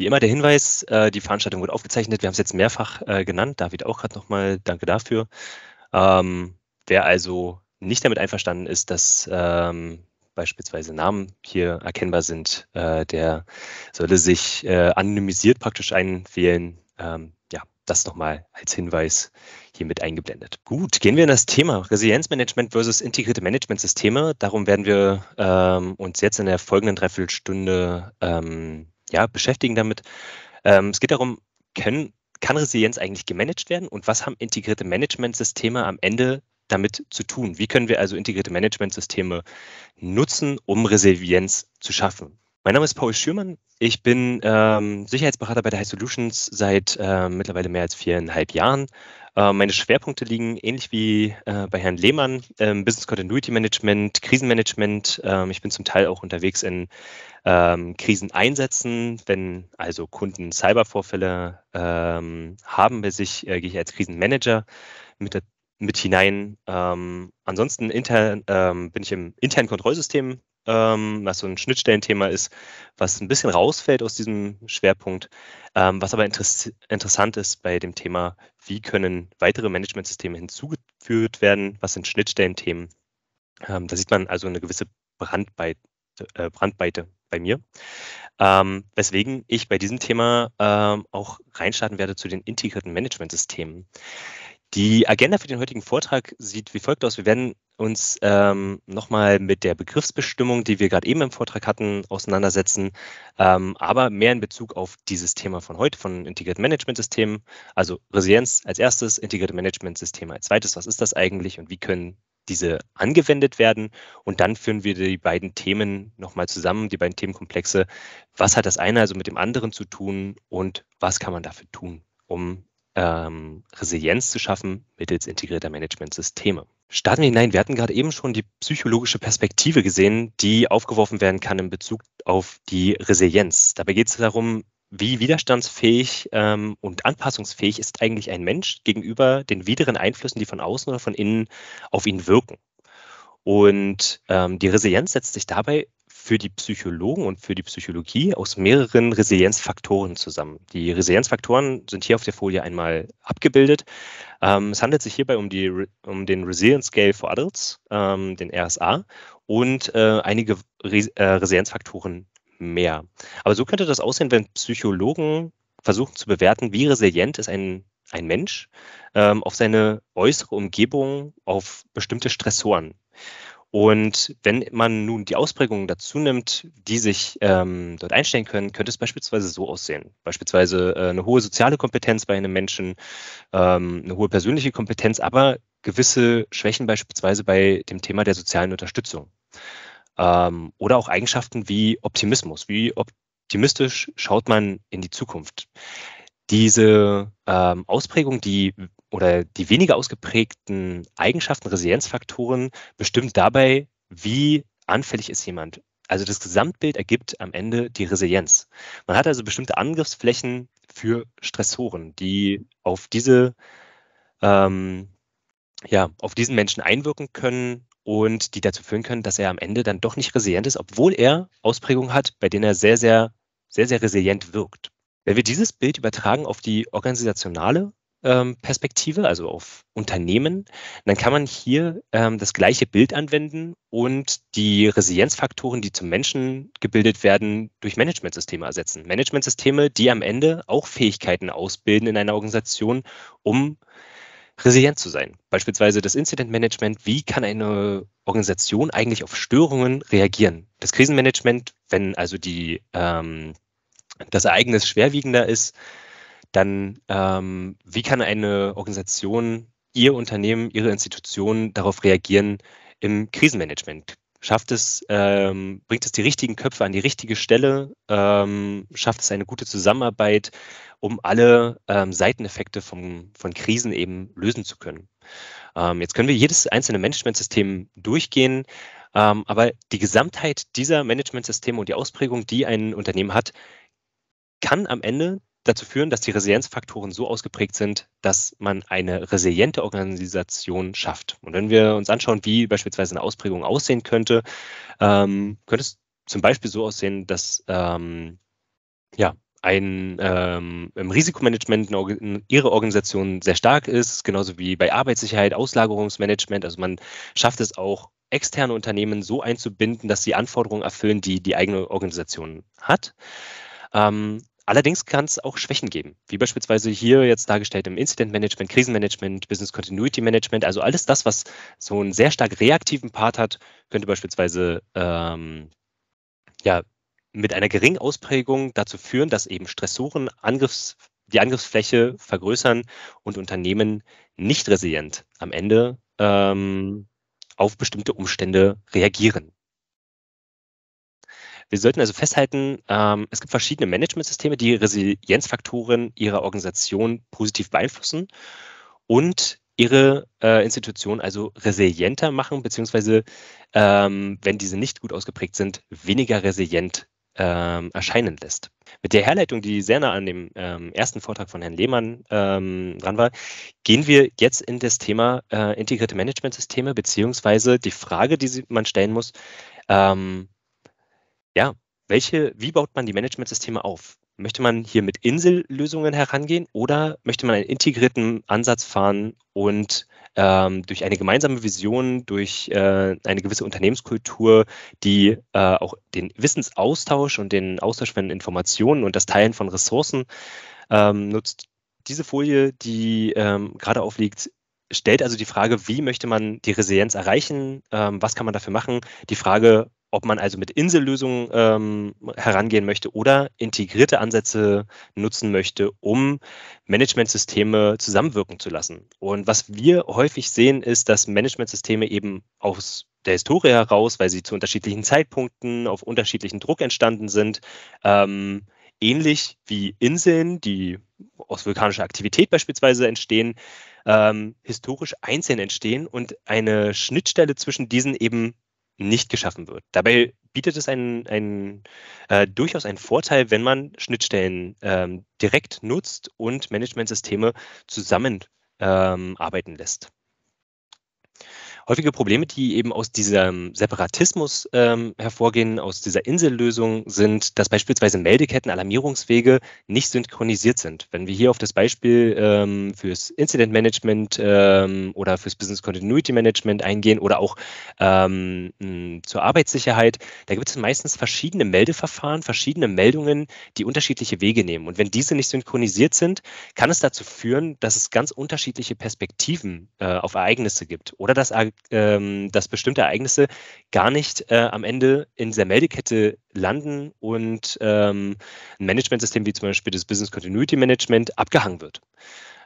Wie immer der Hinweis, äh, die Veranstaltung wird aufgezeichnet. Wir haben es jetzt mehrfach äh, genannt. David auch gerade nochmal, danke dafür. Ähm, wer also nicht damit einverstanden ist, dass ähm, beispielsweise Namen hier erkennbar sind, äh, der sollte sich äh, anonymisiert praktisch einwählen. Ähm, ja, das nochmal als Hinweis hiermit eingeblendet. Gut, gehen wir in das Thema Resilienzmanagement versus integrierte Managementsysteme. Darum werden wir ähm, uns jetzt in der folgenden Dreiviertelstunde ähm, ja, beschäftigen damit. Ähm, es geht darum, können, kann Resilienz eigentlich gemanagt werden und was haben integrierte Managementsysteme am Ende damit zu tun? Wie können wir also integrierte Managementsysteme nutzen, um Resilienz zu schaffen? Mein Name ist Paul Schürmann. Ich bin ähm, Sicherheitsberater bei der High Solutions seit äh, mittlerweile mehr als viereinhalb Jahren. Äh, meine Schwerpunkte liegen ähnlich wie äh, bei Herrn Lehmann im ähm, Business Continuity Management, Krisenmanagement. Ähm, ich bin zum Teil auch unterwegs in ähm, Kriseneinsätzen, wenn also Kunden Cybervorfälle haben bei sich, äh, gehe ich als Krisenmanager mit der mit hinein. Ähm, ansonsten intern, ähm, bin ich im internen Kontrollsystem ähm, was so ein Schnittstellenthema ist, was ein bisschen rausfällt aus diesem Schwerpunkt, ähm, was aber interess interessant ist bei dem Thema, wie können weitere Managementsysteme hinzugeführt werden, was sind Schnittstellenthemen. Ähm, da sieht man also eine gewisse äh, Brandbreite, äh, Brandbeite bei mir, ähm, weswegen ich bei diesem Thema ähm, auch reinstarten werde zu den integrierten Managementsystemen. Die Agenda für den heutigen Vortrag sieht wie folgt aus. Wir werden uns ähm, nochmal mit der Begriffsbestimmung, die wir gerade eben im Vortrag hatten, auseinandersetzen, ähm, aber mehr in Bezug auf dieses Thema von heute, von Integrated Management Systemen, also Resilienz als erstes, Integrated Management Systeme als zweites. Was ist das eigentlich und wie können diese angewendet werden? Und dann führen wir die beiden Themen nochmal zusammen, die beiden Themenkomplexe. Was hat das eine also mit dem anderen zu tun und was kann man dafür tun, um ähm, Resilienz zu schaffen mittels integrierter Managementsysteme. Starten wir hinein. Wir hatten gerade eben schon die psychologische Perspektive gesehen, die aufgeworfen werden kann in Bezug auf die Resilienz. Dabei geht es darum, wie widerstandsfähig ähm, und anpassungsfähig ist eigentlich ein Mensch gegenüber den wideren Einflüssen, die von außen oder von innen auf ihn wirken. Und ähm, die Resilienz setzt sich dabei für die Psychologen und für die Psychologie aus mehreren Resilienzfaktoren zusammen. Die Resilienzfaktoren sind hier auf der Folie einmal abgebildet. Ähm, es handelt sich hierbei um, die, um den Resilience Scale for Adults, ähm, den RSA, und äh, einige Re äh, Resilienzfaktoren mehr. Aber so könnte das aussehen, wenn Psychologen versuchen zu bewerten, wie resilient ist ein ein Mensch ähm, auf seine äußere Umgebung, auf bestimmte Stressoren. Und wenn man nun die Ausprägungen dazu nimmt, die sich ähm, dort einstellen können, könnte es beispielsweise so aussehen. Beispielsweise äh, eine hohe soziale Kompetenz bei einem Menschen, ähm, eine hohe persönliche Kompetenz, aber gewisse Schwächen beispielsweise bei dem Thema der sozialen Unterstützung. Ähm, oder auch Eigenschaften wie Optimismus. Wie optimistisch schaut man in die Zukunft? Diese ähm, Ausprägung, die oder die weniger ausgeprägten Eigenschaften, Resilienzfaktoren bestimmt dabei, wie anfällig ist jemand. Also das Gesamtbild ergibt am Ende die Resilienz. Man hat also bestimmte Angriffsflächen für Stressoren, die auf diese ähm, ja, auf diesen Menschen einwirken können und die dazu führen können, dass er am Ende dann doch nicht resilient ist, obwohl er Ausprägungen hat, bei denen er sehr, sehr, sehr, sehr resilient wirkt. Wenn wir dieses Bild übertragen auf die organisationale ähm, Perspektive, also auf Unternehmen, dann kann man hier ähm, das gleiche Bild anwenden und die Resilienzfaktoren, die zum Menschen gebildet werden, durch Managementsysteme ersetzen. Managementsysteme, die am Ende auch Fähigkeiten ausbilden in einer Organisation, um resilient zu sein. Beispielsweise das Incident Management, wie kann eine Organisation eigentlich auf Störungen reagieren? Das Krisenmanagement, wenn also die, ähm, das Ereignis schwerwiegender ist, dann ähm, wie kann eine Organisation, ihr Unternehmen, ihre Institution darauf reagieren im Krisenmanagement? Schafft es, ähm, bringt es die richtigen Köpfe an die richtige Stelle? Ähm, schafft es eine gute Zusammenarbeit, um alle ähm, Seiteneffekte vom, von Krisen eben lösen zu können? Ähm, jetzt können wir jedes einzelne Managementsystem durchgehen, ähm, aber die Gesamtheit dieser Managementsysteme und die Ausprägung, die ein Unternehmen hat, kann am Ende dazu führen, dass die Resilienzfaktoren so ausgeprägt sind, dass man eine resiliente Organisation schafft. Und wenn wir uns anschauen, wie beispielsweise eine Ausprägung aussehen könnte, ähm, könnte es zum Beispiel so aussehen, dass ähm, ja, ein, ähm, im Risikomanagement ihre Organisation sehr stark ist, genauso wie bei Arbeitssicherheit, Auslagerungsmanagement. Also man schafft es auch, externe Unternehmen so einzubinden, dass sie Anforderungen erfüllen, die die eigene Organisation hat. Ähm, Allerdings kann es auch Schwächen geben, wie beispielsweise hier jetzt dargestellt im Incident Management, Krisenmanagement, Business Continuity Management, also alles das, was so einen sehr stark reaktiven Part hat, könnte beispielsweise ähm, ja, mit einer geringen Ausprägung dazu führen, dass eben Stressoren Angriffs, die Angriffsfläche vergrößern und Unternehmen nicht resilient am Ende ähm, auf bestimmte Umstände reagieren. Wir sollten also festhalten, ähm, es gibt verschiedene Managementsysteme, die Resilienzfaktoren ihrer Organisation positiv beeinflussen und ihre äh, Institution also resilienter machen, beziehungsweise ähm, wenn diese nicht gut ausgeprägt sind, weniger resilient ähm, erscheinen lässt. Mit der Herleitung, die sehr nah an dem ähm, ersten Vortrag von Herrn Lehmann ähm, dran war, gehen wir jetzt in das Thema äh, integrierte Managementsysteme, beziehungsweise die Frage, die man stellen muss, ähm, ja, welche, wie baut man die Managementsysteme auf? Möchte man hier mit Insellösungen herangehen oder möchte man einen integrierten Ansatz fahren und ähm, durch eine gemeinsame Vision, durch äh, eine gewisse Unternehmenskultur, die äh, auch den Wissensaustausch und den Austausch von Informationen und das Teilen von Ressourcen ähm, nutzt? Diese Folie, die ähm, gerade aufliegt, stellt also die Frage, wie möchte man die Resilienz erreichen? Ähm, was kann man dafür machen? Die Frage, ob man also mit Insellösungen ähm, herangehen möchte oder integrierte Ansätze nutzen möchte, um Managementsysteme zusammenwirken zu lassen. Und was wir häufig sehen, ist, dass Managementsysteme eben aus der Historie heraus, weil sie zu unterschiedlichen Zeitpunkten auf unterschiedlichen Druck entstanden sind, ähm, ähnlich wie Inseln, die aus vulkanischer Aktivität beispielsweise entstehen, ähm, historisch einzeln entstehen und eine Schnittstelle zwischen diesen eben nicht geschaffen wird. Dabei bietet es einen, einen, äh, durchaus einen Vorteil, wenn man Schnittstellen ähm, direkt nutzt und Managementsysteme zusammenarbeiten ähm, lässt häufige Probleme, die eben aus diesem Separatismus ähm, hervorgehen, aus dieser Insellösung, sind, dass beispielsweise Meldeketten, Alarmierungswege nicht synchronisiert sind. Wenn wir hier auf das Beispiel ähm, fürs Incident Management ähm, oder fürs Business Continuity Management eingehen oder auch ähm, zur Arbeitssicherheit, da gibt es meistens verschiedene Meldeverfahren, verschiedene Meldungen, die unterschiedliche Wege nehmen. Und wenn diese nicht synchronisiert sind, kann es dazu führen, dass es ganz unterschiedliche Perspektiven äh, auf Ereignisse gibt oder dass ähm, dass bestimmte Ereignisse gar nicht äh, am Ende in dieser Meldekette landen und ähm, ein Managementsystem wie zum Beispiel das Business Continuity Management abgehangen wird.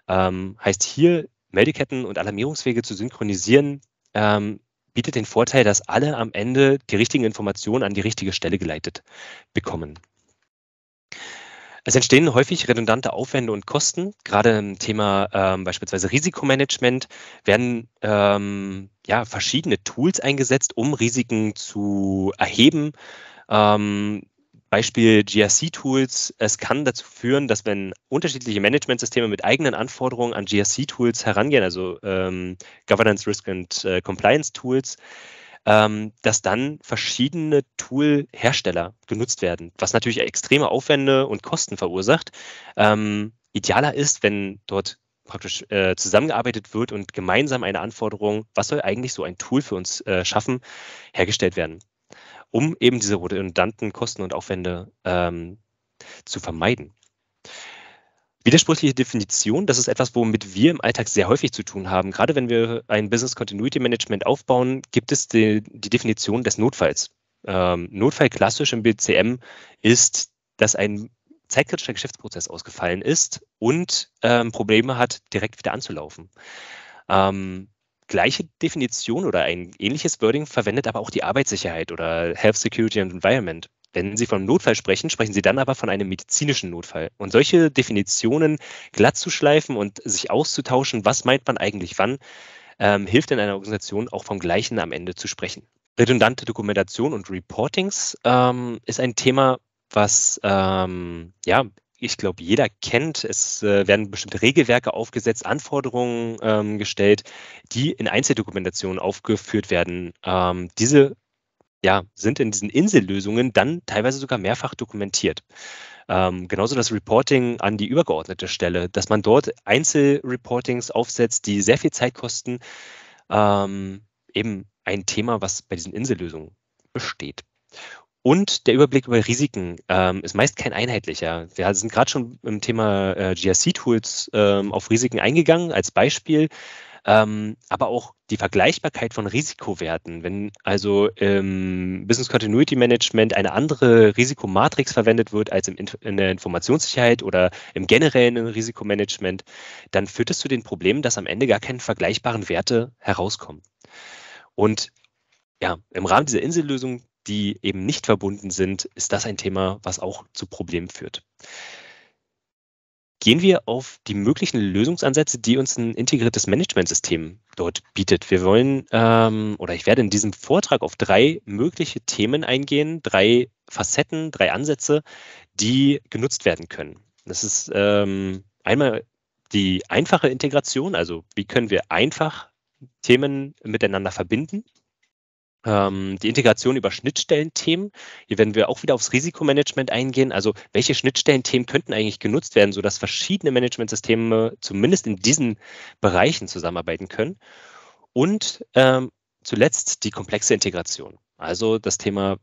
Ähm, heißt hier, Meldeketten und Alarmierungswege zu synchronisieren, ähm, bietet den Vorteil, dass alle am Ende die richtigen Informationen an die richtige Stelle geleitet bekommen. Es entstehen häufig redundante Aufwände und Kosten. Gerade im Thema ähm, beispielsweise Risikomanagement werden ähm, ja, verschiedene Tools eingesetzt, um Risiken zu erheben. Ähm, Beispiel GRC-Tools. Es kann dazu führen, dass wenn unterschiedliche Managementsysteme mit eigenen Anforderungen an GRC-Tools herangehen, also ähm, Governance, Risk und äh, Compliance-Tools, ähm, dass dann verschiedene Tool-Hersteller genutzt werden, was natürlich extreme Aufwände und Kosten verursacht. Ähm, idealer ist, wenn dort praktisch äh, zusammengearbeitet wird und gemeinsam eine Anforderung, was soll eigentlich so ein Tool für uns äh, schaffen, hergestellt werden, um eben diese redundanten Kosten und Aufwände ähm, zu vermeiden. Widersprüchliche Definition, das ist etwas, womit wir im Alltag sehr häufig zu tun haben. Gerade wenn wir ein Business Continuity Management aufbauen, gibt es die, die Definition des Notfalls. Ähm, Notfall klassisch im BCM ist, dass ein zeitkritischer Geschäftsprozess ausgefallen ist und ähm, Probleme hat, direkt wieder anzulaufen. Ähm, gleiche Definition oder ein ähnliches Wording verwendet aber auch die Arbeitssicherheit oder Health Security and Environment. Wenn Sie vom Notfall sprechen, sprechen Sie dann aber von einem medizinischen Notfall. Und solche Definitionen glatt zu schleifen und sich auszutauschen, was meint man eigentlich wann, ähm, hilft in einer Organisation auch vom Gleichen am Ende zu sprechen. Redundante Dokumentation und Reportings ähm, ist ein Thema, was ähm, ja ich glaube, jeder kennt. Es äh, werden bestimmte Regelwerke aufgesetzt, Anforderungen ähm, gestellt, die in Einzeldokumentationen aufgeführt werden. Ähm, diese ja, sind in diesen Insellösungen dann teilweise sogar mehrfach dokumentiert. Ähm, genauso das Reporting an die übergeordnete Stelle, dass man dort Einzelreportings aufsetzt, die sehr viel Zeit kosten. Ähm, eben ein Thema, was bei diesen Insellösungen besteht. Und der Überblick über Risiken ähm, ist meist kein einheitlicher. Wir sind gerade schon im Thema äh, GRC-Tools ähm, auf Risiken eingegangen als Beispiel. Ähm, aber auch die Vergleichbarkeit von Risikowerten. Wenn also im ähm, Business Continuity Management eine andere Risikomatrix verwendet wird als im, in der Informationssicherheit oder im generellen Risikomanagement, dann führt es zu den Problemen, dass am Ende gar keine vergleichbaren Werte herauskommen. Und ja, im Rahmen dieser Insellösung, die eben nicht verbunden sind, ist das ein Thema, was auch zu Problemen führt gehen wir auf die möglichen Lösungsansätze, die uns ein integriertes Managementsystem dort bietet. Wir wollen ähm, oder ich werde in diesem Vortrag auf drei mögliche Themen eingehen, drei Facetten, drei Ansätze, die genutzt werden können. Das ist ähm, einmal die einfache Integration, also wie können wir einfach Themen miteinander verbinden. Ähm, die Integration über Schnittstellenthemen. Hier werden wir auch wieder aufs Risikomanagement eingehen. Also welche Schnittstellenthemen könnten eigentlich genutzt werden, sodass verschiedene Managementsysteme zumindest in diesen Bereichen zusammenarbeiten können. Und ähm, zuletzt die komplexe Integration. Also das Thema,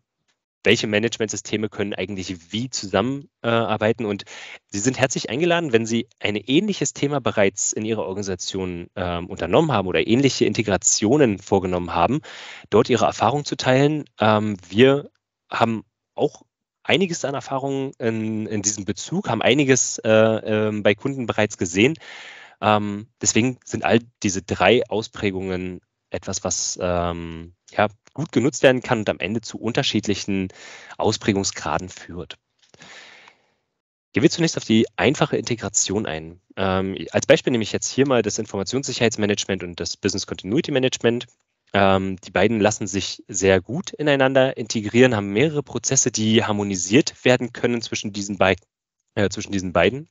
welche Managementsysteme können eigentlich wie zusammenarbeiten. Äh, und Sie sind herzlich eingeladen, wenn Sie ein ähnliches Thema bereits in Ihrer Organisation äh, unternommen haben oder ähnliche Integrationen vorgenommen haben, dort Ihre Erfahrung zu teilen. Ähm, wir haben auch einiges an Erfahrungen in, in diesem Bezug, haben einiges äh, ähm, bei Kunden bereits gesehen. Ähm, deswegen sind all diese drei Ausprägungen etwas, was ähm, ja, gut genutzt werden kann und am Ende zu unterschiedlichen Ausprägungsgraden führt. Gehen wir zunächst auf die einfache Integration ein. Ähm, als Beispiel nehme ich jetzt hier mal das Informationssicherheitsmanagement und das Business Continuity Management. Ähm, die beiden lassen sich sehr gut ineinander integrieren, haben mehrere Prozesse, die harmonisiert werden können zwischen diesen, beid äh, zwischen diesen beiden.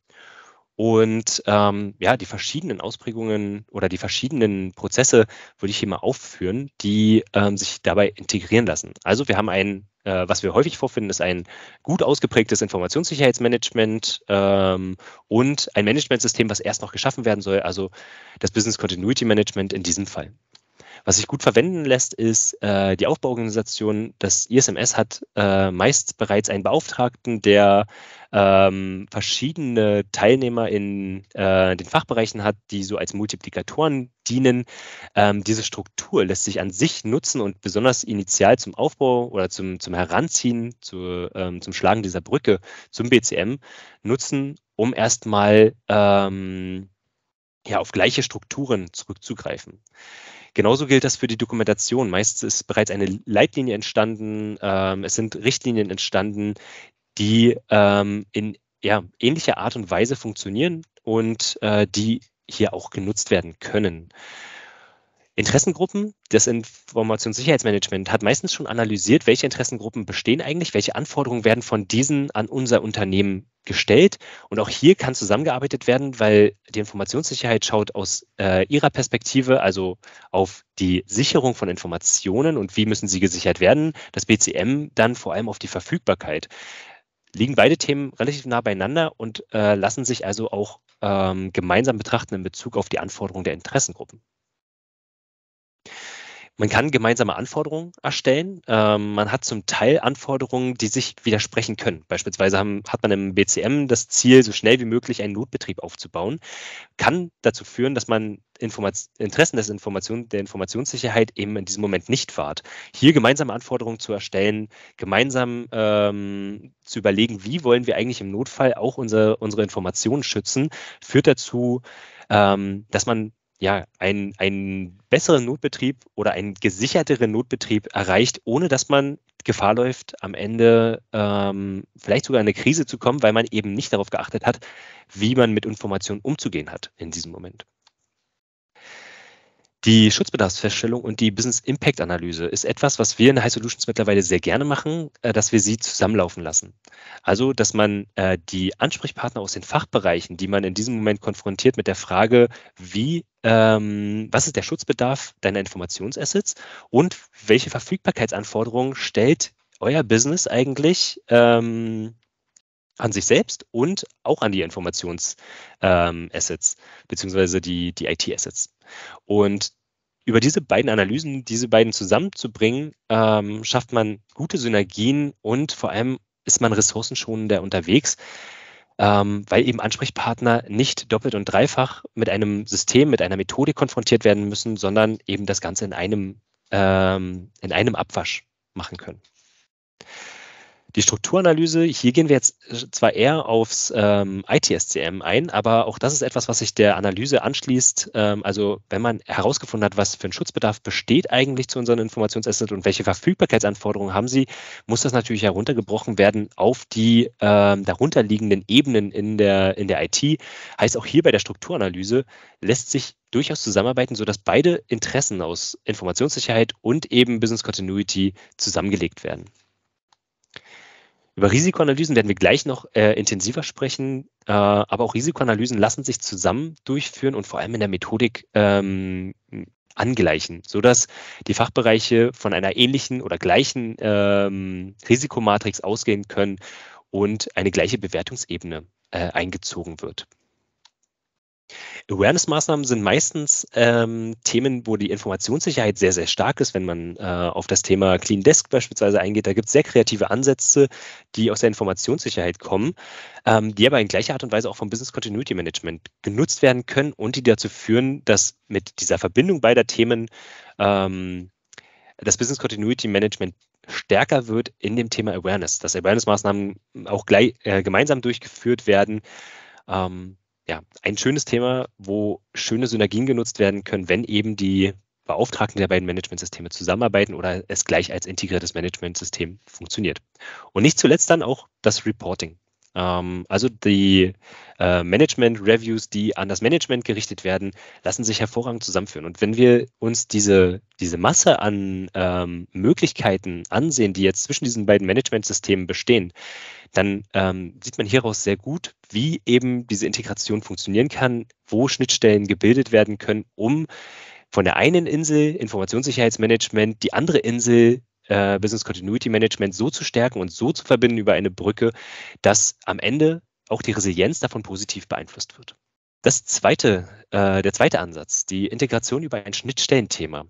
Und ähm, ja, die verschiedenen Ausprägungen oder die verschiedenen Prozesse würde ich hier mal aufführen, die ähm, sich dabei integrieren lassen. Also wir haben ein, äh, was wir häufig vorfinden, ist ein gut ausgeprägtes Informationssicherheitsmanagement ähm, und ein Managementsystem, was erst noch geschaffen werden soll, also das Business Continuity Management in diesem Fall. Was sich gut verwenden lässt, ist äh, die Aufbauorganisation. Das ISMS hat äh, meist bereits einen Beauftragten, der ähm, verschiedene Teilnehmer in äh, den Fachbereichen hat, die so als Multiplikatoren dienen. Ähm, diese Struktur lässt sich an sich nutzen und besonders initial zum Aufbau oder zum, zum Heranziehen, zu, ähm, zum Schlagen dieser Brücke zum BCM nutzen, um erstmal ähm, ja, auf gleiche Strukturen zurückzugreifen. Genauso gilt das für die Dokumentation. Meist ist bereits eine Leitlinie entstanden, ähm, es sind Richtlinien entstanden, die ähm, in ja, ähnlicher Art und Weise funktionieren und äh, die hier auch genutzt werden können. Interessengruppen, das Informationssicherheitsmanagement hat meistens schon analysiert, welche Interessengruppen bestehen eigentlich, welche Anforderungen werden von diesen an unser Unternehmen gestellt. Und auch hier kann zusammengearbeitet werden, weil die Informationssicherheit schaut aus äh, ihrer Perspektive, also auf die Sicherung von Informationen und wie müssen sie gesichert werden. Das BCM dann vor allem auf die Verfügbarkeit. Liegen beide Themen relativ nah beieinander und äh, lassen sich also auch ähm, gemeinsam betrachten in Bezug auf die Anforderungen der Interessengruppen. Man kann gemeinsame Anforderungen erstellen. Ähm, man hat zum Teil Anforderungen, die sich widersprechen können. Beispielsweise haben, hat man im BCM das Ziel, so schnell wie möglich einen Notbetrieb aufzubauen. Kann dazu führen, dass man Informat Interessen des Information der Informationssicherheit eben in diesem Moment nicht wahrt. Hier gemeinsame Anforderungen zu erstellen, gemeinsam ähm, zu überlegen, wie wollen wir eigentlich im Notfall auch unsere, unsere Informationen schützen, führt dazu, ähm, dass man ja, einen, einen besseren Notbetrieb oder einen gesicherteren Notbetrieb erreicht, ohne dass man Gefahr läuft, am Ende ähm, vielleicht sogar in eine Krise zu kommen, weil man eben nicht darauf geachtet hat, wie man mit Informationen umzugehen hat in diesem Moment. Die Schutzbedarfsfeststellung und die Business Impact Analyse ist etwas, was wir in High Solutions mittlerweile sehr gerne machen, äh, dass wir sie zusammenlaufen lassen. Also, dass man äh, die Ansprechpartner aus den Fachbereichen, die man in diesem Moment konfrontiert mit der Frage, wie ähm, was ist der Schutzbedarf deiner Informationsassets und welche Verfügbarkeitsanforderungen stellt euer Business eigentlich ähm, an sich selbst und auch an die Informationsassets, ähm, beziehungsweise die, die IT-Assets. Und über diese beiden Analysen, diese beiden zusammenzubringen, ähm, schafft man gute Synergien und vor allem ist man ressourcenschonender unterwegs, ähm, weil eben Ansprechpartner nicht doppelt und dreifach mit einem System, mit einer Methode konfrontiert werden müssen, sondern eben das Ganze in einem, ähm, in einem Abwasch machen können die Strukturanalyse, hier gehen wir jetzt äh, zwar eher aufs ähm, ITSCM ein, aber auch das ist etwas, was sich der Analyse anschließt. Ähm, also wenn man herausgefunden hat, was für ein Schutzbedarf besteht eigentlich zu unseren Informationsassets und welche Verfügbarkeitsanforderungen haben sie, muss das natürlich heruntergebrochen werden auf die ähm, darunterliegenden Ebenen in der, in der IT. Heißt auch hier bei der Strukturanalyse lässt sich durchaus zusammenarbeiten, sodass beide Interessen aus Informationssicherheit und eben Business Continuity zusammengelegt werden. Über Risikoanalysen werden wir gleich noch äh, intensiver sprechen, äh, aber auch Risikoanalysen lassen sich zusammen durchführen und vor allem in der Methodik ähm, angleichen, sodass die Fachbereiche von einer ähnlichen oder gleichen ähm, Risikomatrix ausgehen können und eine gleiche Bewertungsebene äh, eingezogen wird. Awareness-Maßnahmen sind meistens ähm, Themen, wo die Informationssicherheit sehr, sehr stark ist, wenn man äh, auf das Thema Clean Desk beispielsweise eingeht. Da gibt es sehr kreative Ansätze, die aus der Informationssicherheit kommen, ähm, die aber in gleicher Art und Weise auch vom Business Continuity Management genutzt werden können und die dazu führen, dass mit dieser Verbindung beider Themen ähm, das Business Continuity Management stärker wird in dem Thema Awareness, dass Awareness-Maßnahmen auch gleich, äh, gemeinsam durchgeführt werden. Ähm, ja, ein schönes Thema, wo schöne Synergien genutzt werden können, wenn eben die Beauftragten der beiden Managementsysteme zusammenarbeiten oder es gleich als integriertes Managementsystem funktioniert. Und nicht zuletzt dann auch das Reporting. Ähm, also die äh, Management-Reviews, die an das Management gerichtet werden, lassen sich hervorragend zusammenführen. Und wenn wir uns diese, diese Masse an ähm, Möglichkeiten ansehen, die jetzt zwischen diesen beiden Management-Systemen bestehen, dann ähm, sieht man hieraus sehr gut, wie eben diese Integration funktionieren kann, wo Schnittstellen gebildet werden können, um von der einen Insel Informationssicherheitsmanagement die andere Insel äh, Business Continuity Management so zu stärken und so zu verbinden über eine Brücke, dass am Ende auch die Resilienz davon positiv beeinflusst wird. Das zweite, äh, der zweite Ansatz, die Integration über ein Schnittstellenthema.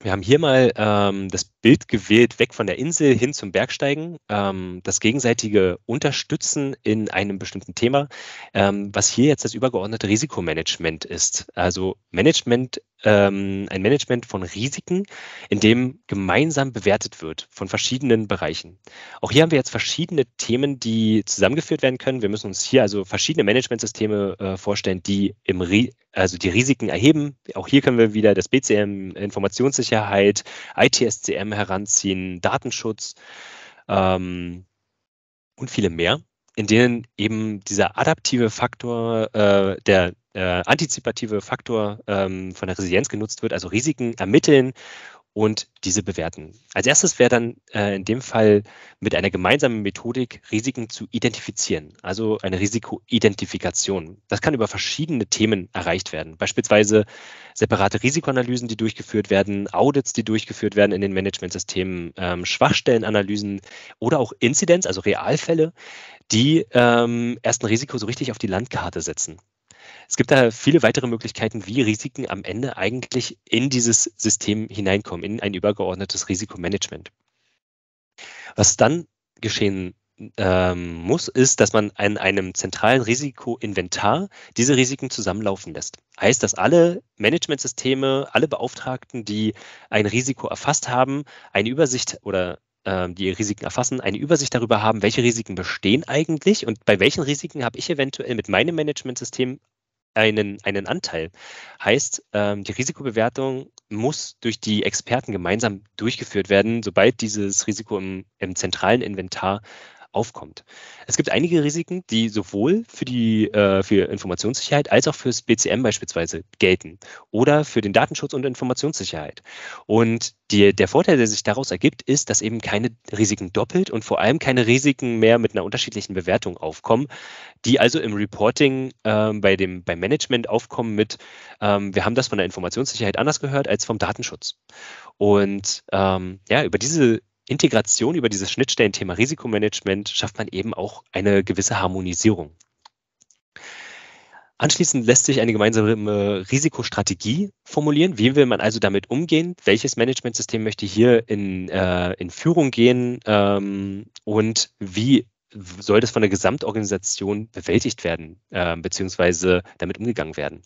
Wir haben hier mal ähm, das Bild gewählt, weg von der Insel hin zum Bergsteigen, ähm, das gegenseitige Unterstützen in einem bestimmten Thema, ähm, was hier jetzt das übergeordnete Risikomanagement ist. Also Management ähm, ein Management von Risiken, in dem gemeinsam bewertet wird von verschiedenen Bereichen. Auch hier haben wir jetzt verschiedene Themen, die zusammengeführt werden können. Wir müssen uns hier also verschiedene Managementsysteme äh, vorstellen, die im Ri also die Risiken erheben. Auch hier können wir wieder das BCM, Informationssicherheit, ITSCM heranziehen, Datenschutz ähm, und viele mehr in denen eben dieser adaptive Faktor äh, der äh, antizipative Faktor ähm, von der Resilienz genutzt wird, also Risiken ermitteln und diese bewerten. Als erstes wäre dann äh, in dem Fall mit einer gemeinsamen Methodik Risiken zu identifizieren, also eine Risikoidentifikation. Das kann über verschiedene Themen erreicht werden, beispielsweise separate Risikoanalysen, die durchgeführt werden, Audits, die durchgeführt werden in den Managementsystemen, ähm, Schwachstellenanalysen oder auch Inzidenz, also Realfälle, die ähm, erst ein Risiko so richtig auf die Landkarte setzen. Es gibt da viele weitere Möglichkeiten, wie Risiken am Ende eigentlich in dieses System hineinkommen, in ein übergeordnetes Risikomanagement. Was dann geschehen ähm, muss, ist, dass man an einem zentralen Risikoinventar diese Risiken zusammenlaufen lässt. Heißt, dass alle Managementsysteme, alle Beauftragten, die ein Risiko erfasst haben, eine Übersicht oder ähm, die Risiken erfassen, eine Übersicht darüber haben, welche Risiken bestehen eigentlich und bei welchen Risiken habe ich eventuell mit meinem Managementsystem einen, einen Anteil. Heißt, ähm, die Risikobewertung muss durch die Experten gemeinsam durchgeführt werden, sobald dieses Risiko im, im zentralen Inventar aufkommt. Es gibt einige Risiken, die sowohl für die äh, für Informationssicherheit als auch fürs BCM beispielsweise gelten oder für den Datenschutz und Informationssicherheit. Und die, der Vorteil, der sich daraus ergibt, ist, dass eben keine Risiken doppelt und vor allem keine Risiken mehr mit einer unterschiedlichen Bewertung aufkommen, die also im Reporting ähm, bei dem beim Management aufkommen mit ähm, wir haben das von der Informationssicherheit anders gehört als vom Datenschutz. Und ähm, ja, über diese Integration über dieses Schnittstellenthema Risikomanagement schafft man eben auch eine gewisse Harmonisierung. Anschließend lässt sich eine gemeinsame äh, Risikostrategie formulieren. Wie will man also damit umgehen? Welches Managementsystem möchte hier in, äh, in Führung gehen? Ähm, und wie soll das von der Gesamtorganisation bewältigt werden, äh, beziehungsweise damit umgegangen werden?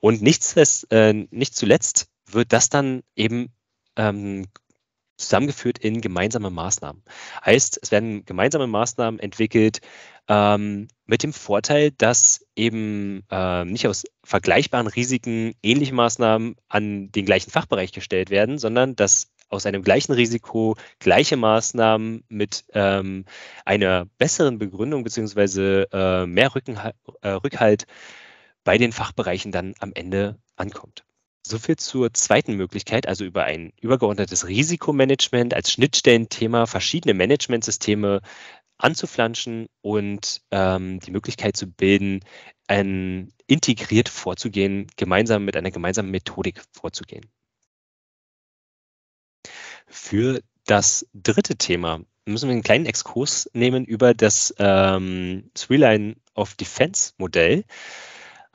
Und nichts, äh, nicht zuletzt wird das dann eben ähm, zusammengeführt in gemeinsame Maßnahmen. Heißt, es werden gemeinsame Maßnahmen entwickelt ähm, mit dem Vorteil, dass eben äh, nicht aus vergleichbaren Risiken ähnliche Maßnahmen an den gleichen Fachbereich gestellt werden, sondern dass aus einem gleichen Risiko gleiche Maßnahmen mit ähm, einer besseren Begründung bzw. äh, mehr Rückenha äh, Rückhalt bei den Fachbereichen dann am Ende ankommt. So viel zur zweiten Möglichkeit, also über ein übergeordnetes Risikomanagement als Schnittstellenthema verschiedene Managementsysteme anzuflanschen und ähm, die Möglichkeit zu bilden, ein, integriert vorzugehen, gemeinsam mit einer gemeinsamen Methodik vorzugehen. Für das dritte Thema müssen wir einen kleinen Exkurs nehmen über das ähm, Three-Line of Defense Modell.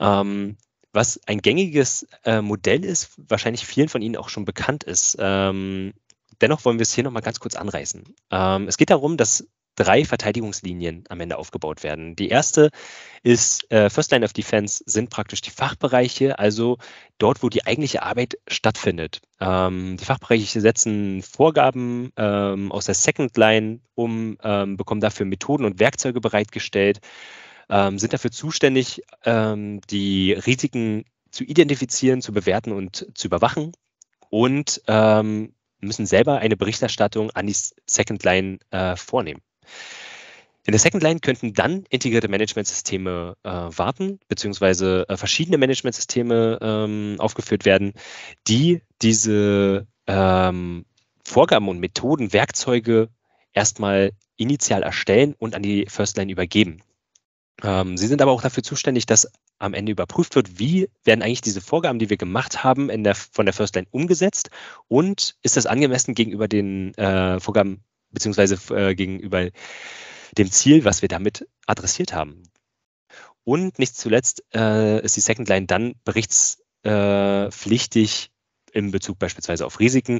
Ähm, was ein gängiges äh, Modell ist, wahrscheinlich vielen von Ihnen auch schon bekannt ist. Ähm, dennoch wollen wir es hier nochmal ganz kurz anreißen. Ähm, es geht darum, dass drei Verteidigungslinien am Ende aufgebaut werden. Die erste ist, äh, First Line of Defense sind praktisch die Fachbereiche, also dort, wo die eigentliche Arbeit stattfindet. Ähm, die Fachbereiche setzen Vorgaben ähm, aus der Second Line um, ähm, bekommen dafür Methoden und Werkzeuge bereitgestellt ähm, sind dafür zuständig, ähm, die Risiken zu identifizieren, zu bewerten und zu überwachen und ähm, müssen selber eine Berichterstattung an die Second Line äh, vornehmen. In der Second Line könnten dann integrierte Managementsysteme äh, warten, beziehungsweise äh, verschiedene Managementsysteme ähm, aufgeführt werden, die diese ähm, Vorgaben und Methoden, Werkzeuge erstmal initial erstellen und an die First Line übergeben. Ähm, sie sind aber auch dafür zuständig, dass am Ende überprüft wird, wie werden eigentlich diese Vorgaben, die wir gemacht haben, der, von der First Line umgesetzt und ist das angemessen gegenüber den äh, Vorgaben beziehungsweise äh, gegenüber dem Ziel, was wir damit adressiert haben. Und nicht zuletzt äh, ist die Second Line dann berichtspflichtig äh, in Bezug beispielsweise auf Risiken,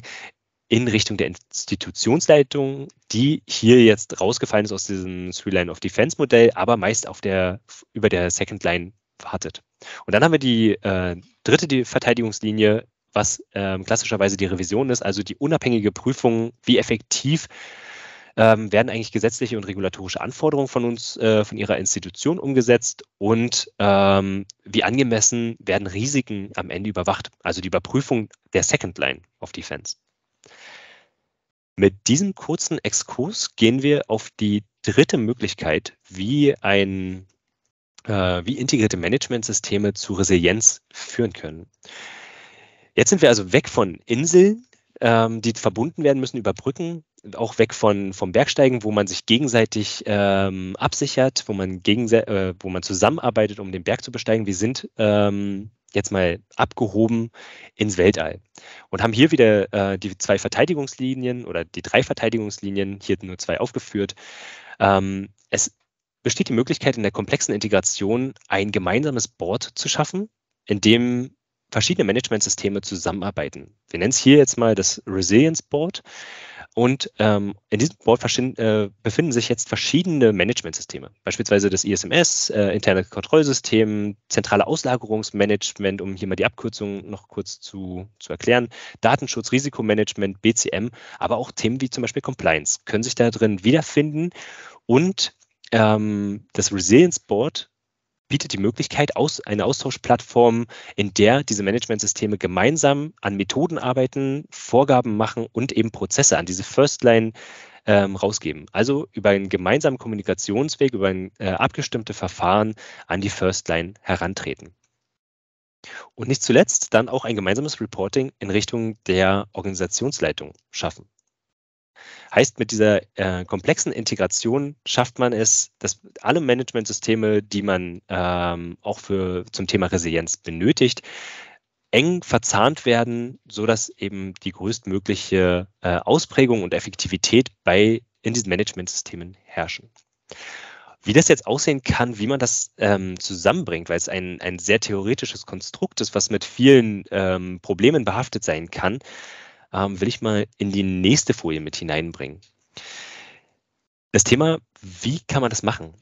in Richtung der Institutionsleitung, die hier jetzt rausgefallen ist aus diesem Three-Line-of-Defense-Modell, aber meist auf der, über der Second-Line wartet. Und dann haben wir die äh, dritte die Verteidigungslinie, was ähm, klassischerweise die Revision ist, also die unabhängige Prüfung, wie effektiv ähm, werden eigentlich gesetzliche und regulatorische Anforderungen von uns, äh, von ihrer Institution umgesetzt und ähm, wie angemessen werden Risiken am Ende überwacht, also die Überprüfung der Second Line of Defense. Mit diesem kurzen Exkurs gehen wir auf die dritte Möglichkeit, wie ein äh, wie integrierte Managementsysteme zu Resilienz führen können. Jetzt sind wir also weg von Inseln, ähm, die verbunden werden müssen über Brücken, auch weg von, vom Bergsteigen, wo man sich gegenseitig ähm, absichert, wo man, gegensei äh, wo man zusammenarbeitet, um den Berg zu besteigen. Wir sind ähm, jetzt mal abgehoben ins Weltall und haben hier wieder äh, die zwei Verteidigungslinien oder die drei Verteidigungslinien, hier nur zwei aufgeführt. Ähm, es besteht die Möglichkeit, in der komplexen Integration ein gemeinsames Board zu schaffen, in dem verschiedene Managementsysteme zusammenarbeiten. Wir nennen es hier jetzt mal das Resilience Board. Und ähm, in diesem Board äh, befinden sich jetzt verschiedene Managementsysteme, beispielsweise das ISMS, äh, interne Kontrollsystem, zentrale Auslagerungsmanagement, um hier mal die Abkürzung noch kurz zu, zu erklären, Datenschutz, Risikomanagement, BCM, aber auch Themen wie zum Beispiel Compliance können sich da drin wiederfinden. Und ähm, das Resilience Board bietet die Möglichkeit, aus, eine Austauschplattform, in der diese Managementsysteme gemeinsam an Methoden arbeiten, Vorgaben machen und eben Prozesse an diese First-Line ähm, rausgeben. Also über einen gemeinsamen Kommunikationsweg, über ein äh, abgestimmte Verfahren an die First-Line herantreten. Und nicht zuletzt dann auch ein gemeinsames Reporting in Richtung der Organisationsleitung schaffen. Heißt, mit dieser äh, komplexen Integration schafft man es, dass alle Managementsysteme, die man ähm, auch für, zum Thema Resilienz benötigt, eng verzahnt werden, sodass eben die größtmögliche äh, Ausprägung und Effektivität bei, in diesen Managementsystemen herrschen. Wie das jetzt aussehen kann, wie man das ähm, zusammenbringt, weil es ein, ein sehr theoretisches Konstrukt ist, was mit vielen ähm, Problemen behaftet sein kann, ähm, will ich mal in die nächste Folie mit hineinbringen. Das Thema, wie kann man das machen?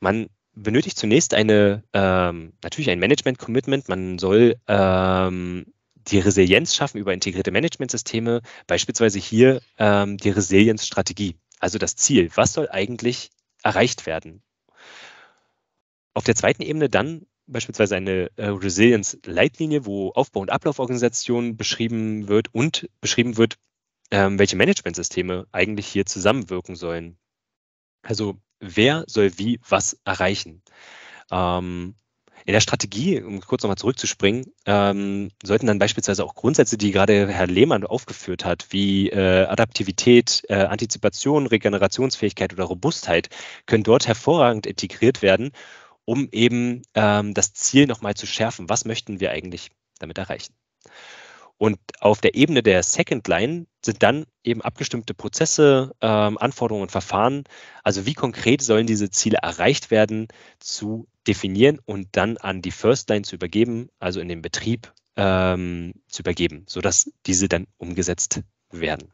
Man benötigt zunächst eine, ähm, natürlich ein Management-Commitment. Man soll ähm, die Resilienz schaffen über integrierte Managementsysteme, beispielsweise hier ähm, die Resilienzstrategie, also das Ziel. Was soll eigentlich erreicht werden? Auf der zweiten Ebene dann beispielsweise eine äh, Resilience-Leitlinie, wo Aufbau- und Ablauforganisation beschrieben wird und beschrieben wird, ähm, welche Managementsysteme eigentlich hier zusammenwirken sollen. Also wer soll wie was erreichen? Ähm, in der Strategie, um kurz nochmal zurückzuspringen, ähm, sollten dann beispielsweise auch Grundsätze, die gerade Herr Lehmann aufgeführt hat, wie äh, Adaptivität, äh, Antizipation, Regenerationsfähigkeit oder Robustheit, können dort hervorragend integriert werden um eben ähm, das Ziel nochmal zu schärfen. Was möchten wir eigentlich damit erreichen? Und auf der Ebene der Second Line sind dann eben abgestimmte Prozesse, ähm, Anforderungen und Verfahren, also wie konkret sollen diese Ziele erreicht werden, zu definieren und dann an die First Line zu übergeben, also in den Betrieb ähm, zu übergeben, sodass diese dann umgesetzt werden.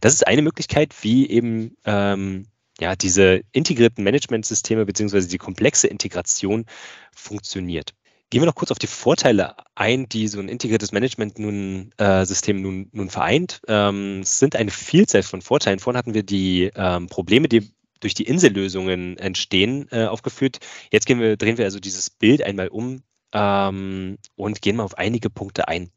Das ist eine Möglichkeit, wie eben ähm, ja, diese integrierten Managementsysteme bzw. die komplexe Integration funktioniert. Gehen wir noch kurz auf die Vorteile ein, die so ein integriertes Management-System nun, äh, nun, nun, vereint. Ähm, es sind eine Vielzahl von Vorteilen. Vorhin hatten wir die ähm, Probleme, die durch die Insellösungen entstehen, äh, aufgeführt. Jetzt wir, drehen wir also dieses Bild einmal um ähm, und gehen mal auf einige Punkte ein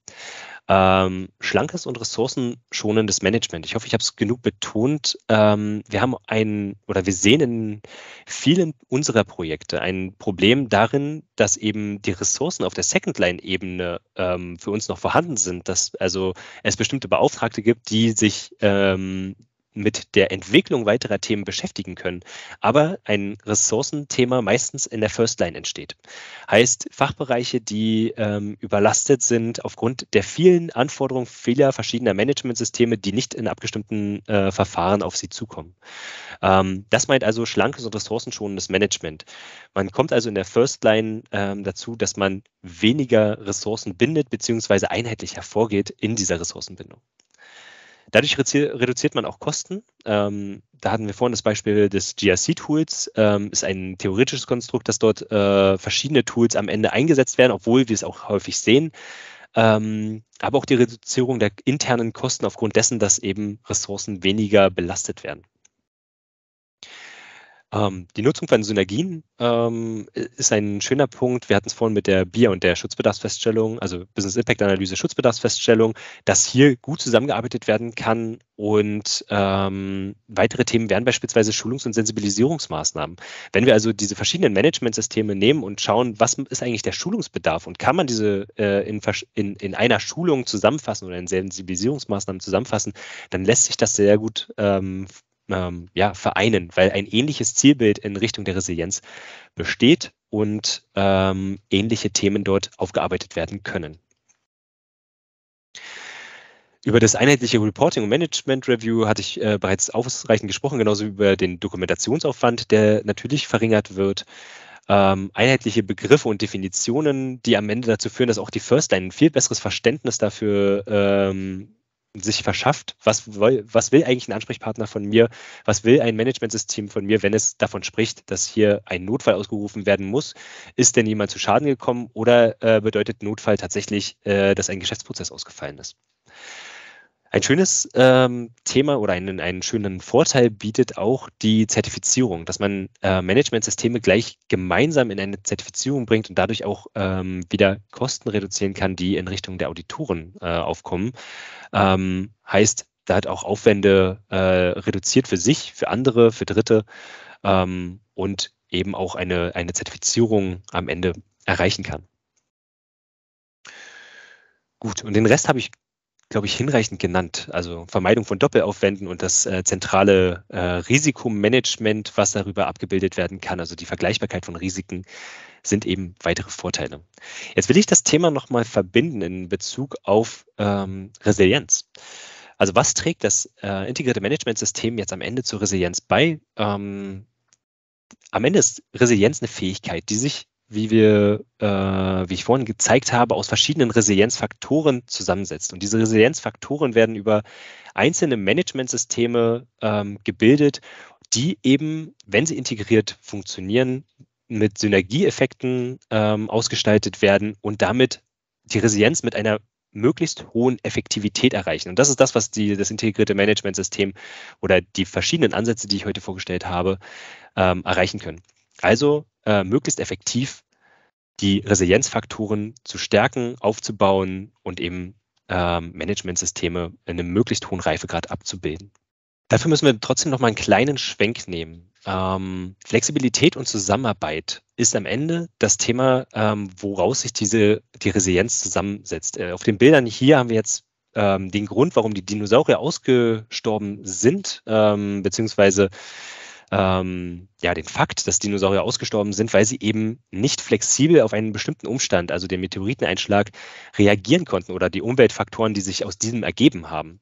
ähm, schlankes und ressourcenschonendes Management. Ich hoffe, ich habe es genug betont. Ähm, wir haben ein oder wir sehen in vielen unserer Projekte ein Problem darin, dass eben die Ressourcen auf der Second-Line-Ebene ähm, für uns noch vorhanden sind, dass also es bestimmte Beauftragte gibt, die sich ähm, mit der Entwicklung weiterer Themen beschäftigen können, aber ein Ressourcenthema meistens in der First Line entsteht. Heißt Fachbereiche, die ähm, überlastet sind aufgrund der vielen Anforderungen vieler verschiedener Managementsysteme, die nicht in abgestimmten äh, Verfahren auf sie zukommen. Ähm, das meint also schlankes und ressourcenschonendes Management. Man kommt also in der First Line ähm, dazu, dass man weniger Ressourcen bindet bzw. einheitlich hervorgeht in dieser Ressourcenbindung. Dadurch reduziert man auch Kosten. Ähm, da hatten wir vorhin das Beispiel des GRC-Tools. Ähm, ist ein theoretisches Konstrukt, dass dort äh, verschiedene Tools am Ende eingesetzt werden, obwohl wir es auch häufig sehen. Ähm, aber auch die Reduzierung der internen Kosten aufgrund dessen, dass eben Ressourcen weniger belastet werden. Ähm, die Nutzung von Synergien ähm, ist ein schöner Punkt. Wir hatten es vorhin mit der BIA und der Schutzbedarfsfeststellung, also Business Impact Analyse, Schutzbedarfsfeststellung, dass hier gut zusammengearbeitet werden kann. Und ähm, weitere Themen wären beispielsweise Schulungs- und Sensibilisierungsmaßnahmen. Wenn wir also diese verschiedenen Managementsysteme nehmen und schauen, was ist eigentlich der Schulungsbedarf und kann man diese äh, in, in, in, einer Schulung zusammenfassen oder in Sensibilisierungsmaßnahmen zusammenfassen, dann lässt sich das sehr gut ähm, ähm, ja, vereinen, weil ein ähnliches Zielbild in Richtung der Resilienz besteht und ähm, ähnliche Themen dort aufgearbeitet werden können. Über das einheitliche Reporting und Management Review hatte ich äh, bereits ausreichend gesprochen, genauso über den Dokumentationsaufwand, der natürlich verringert wird. Ähm, einheitliche Begriffe und Definitionen, die am Ende dazu führen, dass auch die Firstline ein viel besseres Verständnis dafür ähm, sich verschafft. Was, was will eigentlich ein Ansprechpartner von mir? Was will ein Managementsystem von mir, wenn es davon spricht, dass hier ein Notfall ausgerufen werden muss? Ist denn jemand zu Schaden gekommen oder äh, bedeutet Notfall tatsächlich, äh, dass ein Geschäftsprozess ausgefallen ist? Ein schönes ähm, Thema oder einen, einen schönen Vorteil bietet auch die Zertifizierung, dass man äh, Managementsysteme gleich gemeinsam in eine Zertifizierung bringt und dadurch auch ähm, wieder Kosten reduzieren kann, die in Richtung der Auditoren äh, aufkommen. Ähm, heißt, da hat auch Aufwände äh, reduziert für sich, für andere, für Dritte ähm, und eben auch eine, eine Zertifizierung am Ende erreichen kann. Gut, und den Rest habe ich glaube ich, hinreichend genannt. Also Vermeidung von Doppelaufwänden und das äh, zentrale äh, Risikomanagement, was darüber abgebildet werden kann, also die Vergleichbarkeit von Risiken, sind eben weitere Vorteile. Jetzt will ich das Thema nochmal verbinden in Bezug auf ähm, Resilienz. Also was trägt das äh, integrierte Managementsystem jetzt am Ende zur Resilienz bei? Ähm, am Ende ist Resilienz eine Fähigkeit, die sich wie wir, äh, wie ich vorhin gezeigt habe, aus verschiedenen Resilienzfaktoren zusammensetzt. Und diese Resilienzfaktoren werden über einzelne Managementsysteme ähm, gebildet, die eben, wenn sie integriert funktionieren, mit Synergieeffekten ähm, ausgestaltet werden und damit die Resilienz mit einer möglichst hohen Effektivität erreichen. Und das ist das, was die, das integrierte Managementsystem oder die verschiedenen Ansätze, die ich heute vorgestellt habe, ähm, erreichen können. Also äh, möglichst effektiv die Resilienzfaktoren zu stärken, aufzubauen und eben äh, Managementsysteme in einem möglichst hohen Reifegrad abzubilden. Dafür müssen wir trotzdem noch mal einen kleinen Schwenk nehmen. Ähm, Flexibilität und Zusammenarbeit ist am Ende das Thema, ähm, woraus sich diese, die Resilienz zusammensetzt. Äh, auf den Bildern hier haben wir jetzt ähm, den Grund, warum die Dinosaurier ausgestorben sind, ähm, beziehungsweise ähm, ja, den Fakt, dass Dinosaurier ausgestorben sind, weil sie eben nicht flexibel auf einen bestimmten Umstand, also den Meteoriteneinschlag, reagieren konnten oder die Umweltfaktoren, die sich aus diesem ergeben haben.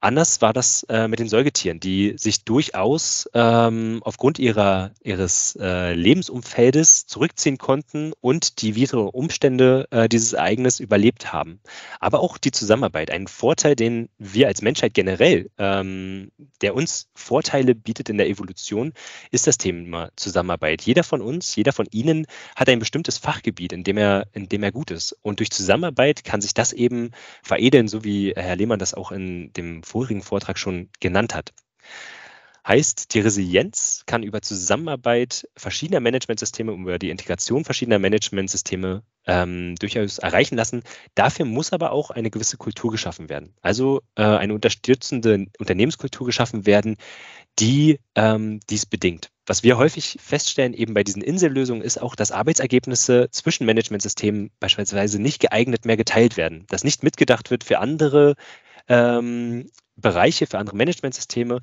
Anders war das äh, mit den Säugetieren, die sich durchaus ähm, aufgrund ihrer, ihres äh, Lebensumfeldes zurückziehen konnten und die widrigen Umstände äh, dieses Ereignisses überlebt haben. Aber auch die Zusammenarbeit, ein Vorteil, den wir als Menschheit generell, ähm, der uns Vorteile bietet in der Evolution, ist das Thema Zusammenarbeit. Jeder von uns, jeder von Ihnen hat ein bestimmtes Fachgebiet, in dem er, in dem er gut ist. Und durch Zusammenarbeit kann sich das eben veredeln, so wie Herr Lehmann das auch in dem vorigen Vortrag schon genannt hat. Heißt, die Resilienz kann über Zusammenarbeit verschiedener Managementsysteme, und über die Integration verschiedener Managementsysteme ähm, durchaus erreichen lassen. Dafür muss aber auch eine gewisse Kultur geschaffen werden. Also äh, eine unterstützende Unternehmenskultur geschaffen werden, die ähm, dies bedingt. Was wir häufig feststellen, eben bei diesen Insellösungen, ist auch, dass Arbeitsergebnisse zwischen Managementsystemen beispielsweise nicht geeignet mehr geteilt werden, dass nicht mitgedacht wird für andere ähm, Bereiche, für andere Managementsysteme,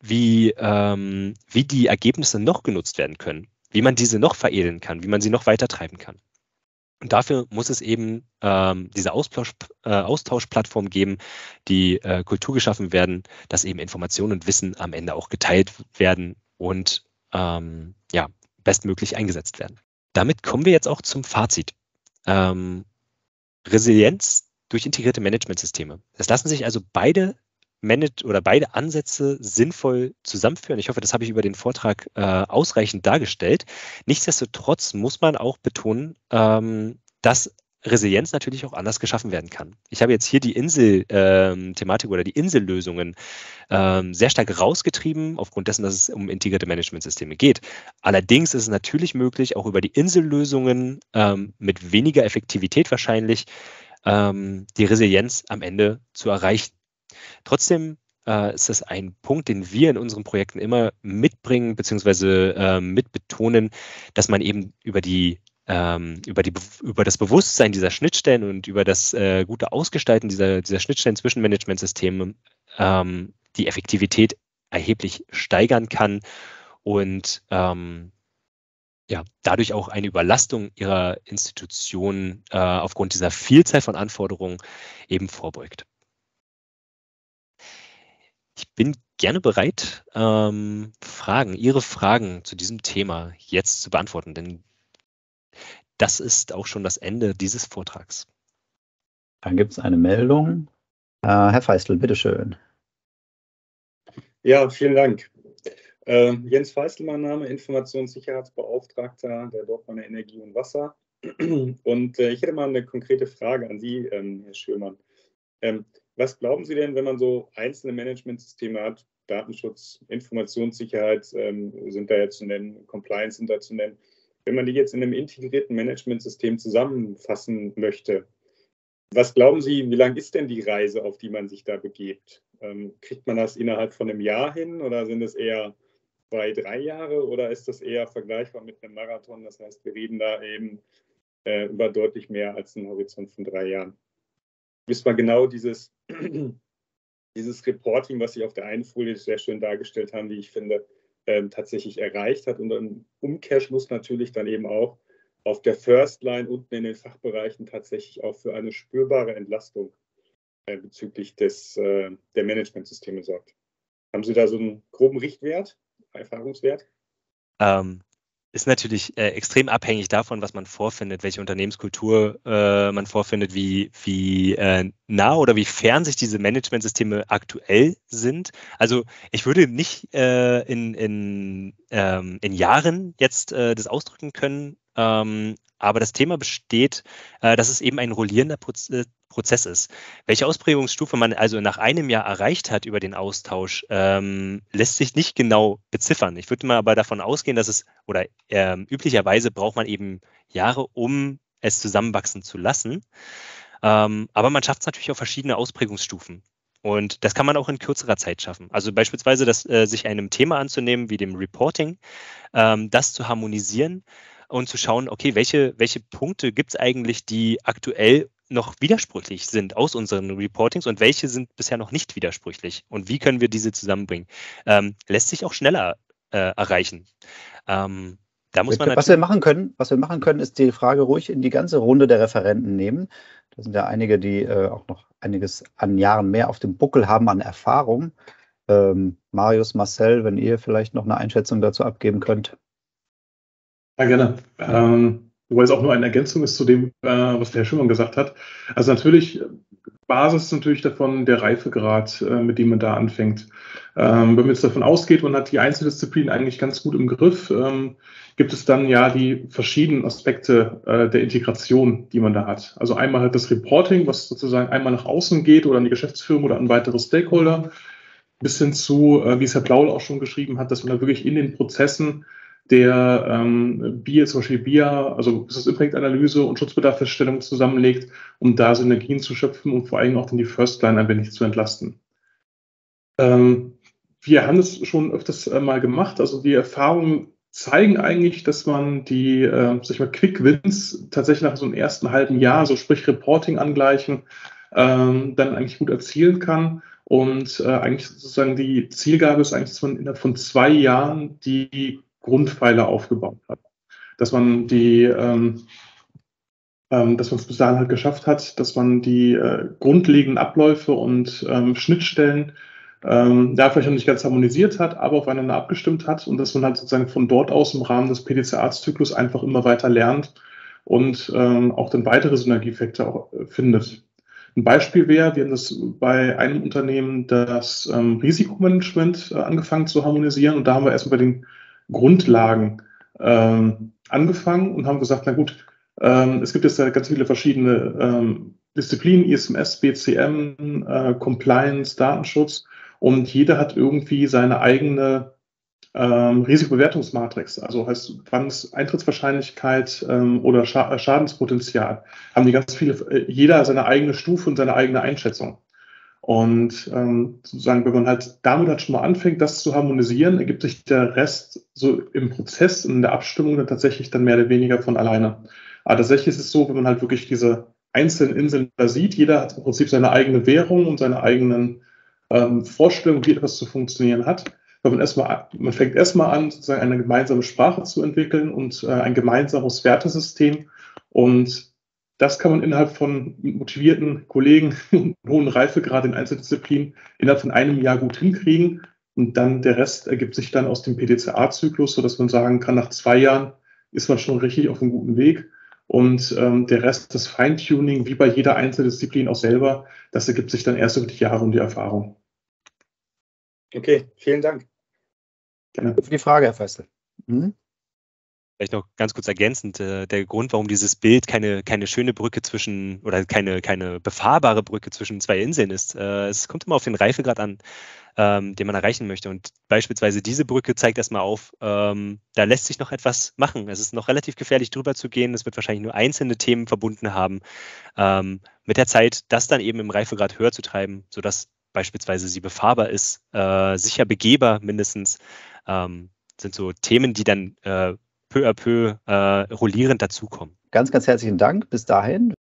wie, ähm, wie die Ergebnisse noch genutzt werden können, wie man diese noch veredeln kann, wie man sie noch weiter treiben kann. Und dafür muss es eben ähm, diese Austausch, äh, Austauschplattform geben, die äh, Kultur geschaffen werden, dass eben Informationen und Wissen am Ende auch geteilt werden und ähm, ja, bestmöglich eingesetzt werden. Damit kommen wir jetzt auch zum Fazit. Ähm, Resilienz durch integrierte Managementsysteme. Es lassen sich also beide Manage oder beide Ansätze sinnvoll zusammenführen. Ich hoffe, das habe ich über den Vortrag äh, ausreichend dargestellt. Nichtsdestotrotz muss man auch betonen, ähm, dass Resilienz natürlich auch anders geschaffen werden kann. Ich habe jetzt hier die Insel-Thematik ähm, oder die Insellösungen ähm, sehr stark rausgetrieben, aufgrund dessen, dass es um integrierte Managementsysteme geht. Allerdings ist es natürlich möglich, auch über die Insellösungen ähm, mit weniger Effektivität wahrscheinlich ähm, die Resilienz am Ende zu erreichen. Trotzdem äh, ist das ein Punkt, den wir in unseren Projekten immer mitbringen bzw. Äh, mitbetonen, dass man eben über die ähm, über, die, über das Bewusstsein dieser Schnittstellen und über das äh, gute Ausgestalten dieser, dieser Schnittstellen zwischen Managementsystemen ähm, die Effektivität erheblich steigern kann und ähm, ja, dadurch auch eine Überlastung ihrer Institutionen äh, aufgrund dieser Vielzahl von Anforderungen eben vorbeugt. Ich bin gerne bereit, ähm, Fragen, Ihre Fragen zu diesem Thema jetzt zu beantworten, denn das ist auch schon das Ende dieses Vortrags. Dann gibt es eine Meldung. Äh, Herr Feistel, bitteschön. Ja, vielen Dank. Äh, Jens Feistel, mein Name, Informationssicherheitsbeauftragter der Dortmunder Energie und Wasser. Und äh, ich hätte mal eine konkrete Frage an Sie, ähm, Herr Schürmann. Ähm, was glauben Sie denn, wenn man so einzelne Managementsysteme hat, Datenschutz, Informationssicherheit ähm, sind da ja zu nennen, Compliance sind da zu nennen, wenn man die jetzt in einem integrierten Managementsystem zusammenfassen möchte, was glauben Sie, wie lang ist denn die Reise, auf die man sich da begebt? Ähm, kriegt man das innerhalb von einem Jahr hin oder sind es eher zwei, drei Jahre oder ist das eher vergleichbar mit einem Marathon? Das heißt, wir reden da eben äh, über deutlich mehr als einen Horizont von drei Jahren. Bis man genau dieses, dieses Reporting, was Sie auf der einen Folie sehr schön dargestellt haben, wie ich finde, ähm, tatsächlich erreicht hat. Und im Umkehrschluss natürlich dann eben auch auf der First Line unten in den Fachbereichen tatsächlich auch für eine spürbare Entlastung äh, bezüglich des, äh, der Managementsysteme sorgt. Haben Sie da so einen groben Richtwert? Erfahrungswert? Ähm, ist natürlich äh, extrem abhängig davon, was man vorfindet, welche Unternehmenskultur äh, man vorfindet, wie, wie äh, nah oder wie fern sich diese Managementsysteme aktuell sind. Also ich würde nicht äh, in, in, ähm, in Jahren jetzt äh, das ausdrücken können, ähm, aber das Thema besteht, äh, dass es eben ein rollierender Proze äh, Prozess ist. Welche Ausprägungsstufe man also nach einem Jahr erreicht hat über den Austausch, ähm, lässt sich nicht genau beziffern. Ich würde mal aber davon ausgehen, dass es, oder ähm, üblicherweise braucht man eben Jahre, um es zusammenwachsen zu lassen. Ähm, aber man schafft es natürlich auf verschiedene Ausprägungsstufen. Und das kann man auch in kürzerer Zeit schaffen. Also beispielsweise, dass, äh, sich einem Thema anzunehmen, wie dem Reporting, ähm, das zu harmonisieren und zu schauen, okay, welche, welche Punkte gibt es eigentlich, die aktuell noch widersprüchlich sind aus unseren Reportings und welche sind bisher noch nicht widersprüchlich und wie können wir diese zusammenbringen. Ähm, lässt sich auch schneller äh, erreichen. Ähm, da muss man was wir machen können, was wir machen können, ist die Frage ruhig in die ganze Runde der Referenten nehmen. Da sind ja einige, die äh, auch noch einiges an Jahren mehr auf dem Buckel haben an Erfahrung. Ähm, Marius, Marcel, wenn ihr vielleicht noch eine Einschätzung dazu abgeben könnt. Ja, gerne. Ähm, wobei es auch nur eine Ergänzung ist zu dem, äh, was der Herr Schimmern gesagt hat. Also natürlich, Basis ist natürlich davon der Reifegrad, äh, mit dem man da anfängt. Ähm, wenn man jetzt davon ausgeht man hat die Einzeldisziplin eigentlich ganz gut im Griff, ähm, gibt es dann ja die verschiedenen Aspekte äh, der Integration, die man da hat. Also einmal halt das Reporting, was sozusagen einmal nach außen geht oder an die Geschäftsführung oder an weitere Stakeholder, bis hin zu, äh, wie es Herr Blaul auch schon geschrieben hat, dass man da wirklich in den Prozessen der ähm, BIA, zum Beispiel BIA, also Business Impact Analyse und Schutzbedarfsfeststellung zusammenlegt, um da Synergien zu schöpfen und vor allem auch dann die First Line ein wenig zu entlasten. Ähm, wir haben das schon öfters äh, mal gemacht, also die Erfahrungen zeigen eigentlich, dass man die, äh, sag ich mal, Quick Wins tatsächlich nach so einem ersten halben Jahr, so sprich Reporting angleichen, ähm, dann eigentlich gut erzielen kann. Und äh, eigentlich sozusagen die Zielgabe ist eigentlich, dass man innerhalb von zwei Jahren die Grundpfeiler aufgebaut hat. Dass man die, ähm, ähm, dass man es bis dahin halt geschafft hat, dass man die äh, grundlegenden Abläufe und ähm, Schnittstellen ähm, ja, vielleicht noch nicht ganz harmonisiert hat, aber aufeinander abgestimmt hat und dass man halt sozusagen von dort aus im Rahmen des PDCA-Zyklus einfach immer weiter lernt und ähm, auch dann weitere Synergieeffekte auch äh, findet. Ein Beispiel wäre, wir haben das bei einem Unternehmen das ähm, Risikomanagement äh, angefangen zu harmonisieren und da haben wir erstmal bei den Grundlagen ähm, angefangen und haben gesagt, na gut, ähm, es gibt jetzt ganz viele verschiedene ähm, Disziplinen, ISMS, BCM, äh, Compliance, Datenschutz und jeder hat irgendwie seine eigene ähm, Risikobewertungsmatrix, also heißt, wann Eintrittswahrscheinlichkeit ähm, oder Scha äh, Schadenspotenzial, haben die ganz viele, äh, jeder seine eigene Stufe und seine eigene Einschätzung. Und ähm, sozusagen, wenn man halt damit halt schon mal anfängt, das zu harmonisieren, ergibt sich der Rest so im Prozess und in der Abstimmung dann tatsächlich dann mehr oder weniger von alleine. Aber tatsächlich ist es so, wenn man halt wirklich diese einzelnen Inseln da sieht, jeder hat im Prinzip seine eigene Währung und seine eigenen ähm, Vorstellungen, wie etwas zu funktionieren hat. Wenn man erstmal, man fängt erstmal an, sozusagen eine gemeinsame Sprache zu entwickeln und äh, ein gemeinsames Wertesystem und das kann man innerhalb von motivierten Kollegen und hohen Reifegrad in Einzeldisziplinen innerhalb von einem Jahr gut hinkriegen. Und dann der Rest ergibt sich dann aus dem PDCA-Zyklus, sodass man sagen kann, nach zwei Jahren ist man schon richtig auf einem guten Weg. Und ähm, der Rest, das Feintuning, wie bei jeder Einzeldisziplin auch selber, das ergibt sich dann erst über die Jahre und die Erfahrung. Okay, vielen Dank. Gerne. Für die Frage, Herr Feißel. Mhm. Vielleicht noch ganz kurz ergänzend, äh, der Grund, warum dieses Bild keine, keine schöne Brücke zwischen oder keine, keine befahrbare Brücke zwischen zwei Inseln ist. Äh, es kommt immer auf den Reifegrad an, ähm, den man erreichen möchte. Und beispielsweise diese Brücke zeigt erstmal auf, ähm, da lässt sich noch etwas machen. Es ist noch relativ gefährlich, drüber zu gehen. Es wird wahrscheinlich nur einzelne Themen verbunden haben. Ähm, mit der Zeit, das dann eben im Reifegrad höher zu treiben, sodass beispielsweise sie befahrbar ist, äh, sicher begehbar mindestens, ähm, sind so Themen, die dann äh, peu à peu äh, rollierend dazukommen. Ganz, ganz herzlichen Dank. Bis dahin.